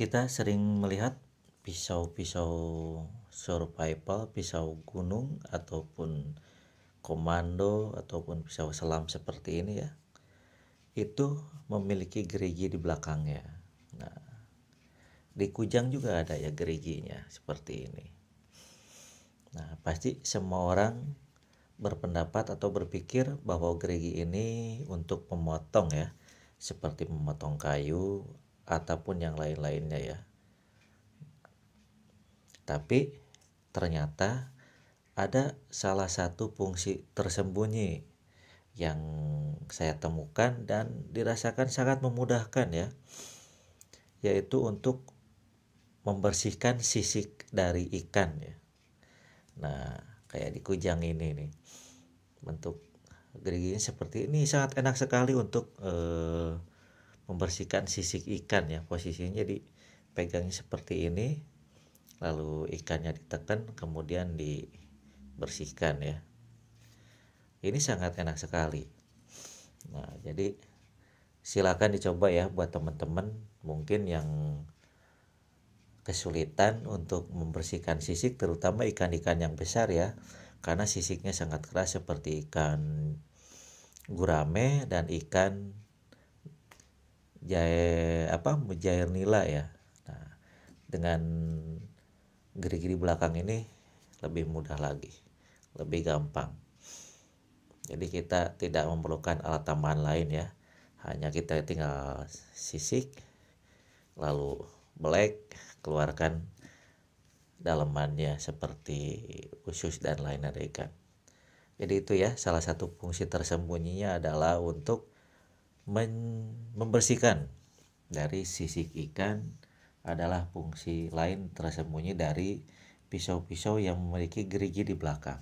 kita sering melihat pisau-pisau survival, pisau gunung ataupun komando ataupun pisau selam seperti ini ya. Itu memiliki gerigi di belakangnya. Nah, di Kujang juga ada ya geriginya seperti ini. Nah, pasti semua orang berpendapat atau berpikir bahwa gerigi ini untuk memotong ya, seperti memotong kayu ataupun yang lain-lainnya ya tapi ternyata ada salah satu fungsi tersembunyi yang saya temukan dan dirasakan sangat memudahkan ya yaitu untuk membersihkan sisik dari ikan ya nah kayak di kujang ini nih bentuk geriginya seperti ini sangat enak sekali untuk eh, membersihkan sisik ikan ya posisinya jadi pegang seperti ini lalu ikannya ditekan kemudian dibersihkan ya ini sangat enak sekali nah jadi silakan dicoba ya buat teman-teman mungkin yang kesulitan untuk membersihkan sisik terutama ikan-ikan yang besar ya karena sisiknya sangat keras seperti ikan gurame dan ikan Jair apa Mujair Nila ya nah dengan geri-geri belakang ini lebih mudah lagi lebih gampang jadi kita tidak memerlukan alat tambahan lain ya hanya kita tinggal sisik lalu black keluarkan dalemannya seperti usus dan lain-lain ikan jadi itu ya salah satu fungsi tersembunyinya adalah untuk membersihkan dari sisik ikan adalah fungsi lain tersembunyi dari pisau-pisau yang memiliki gerigi di belakang.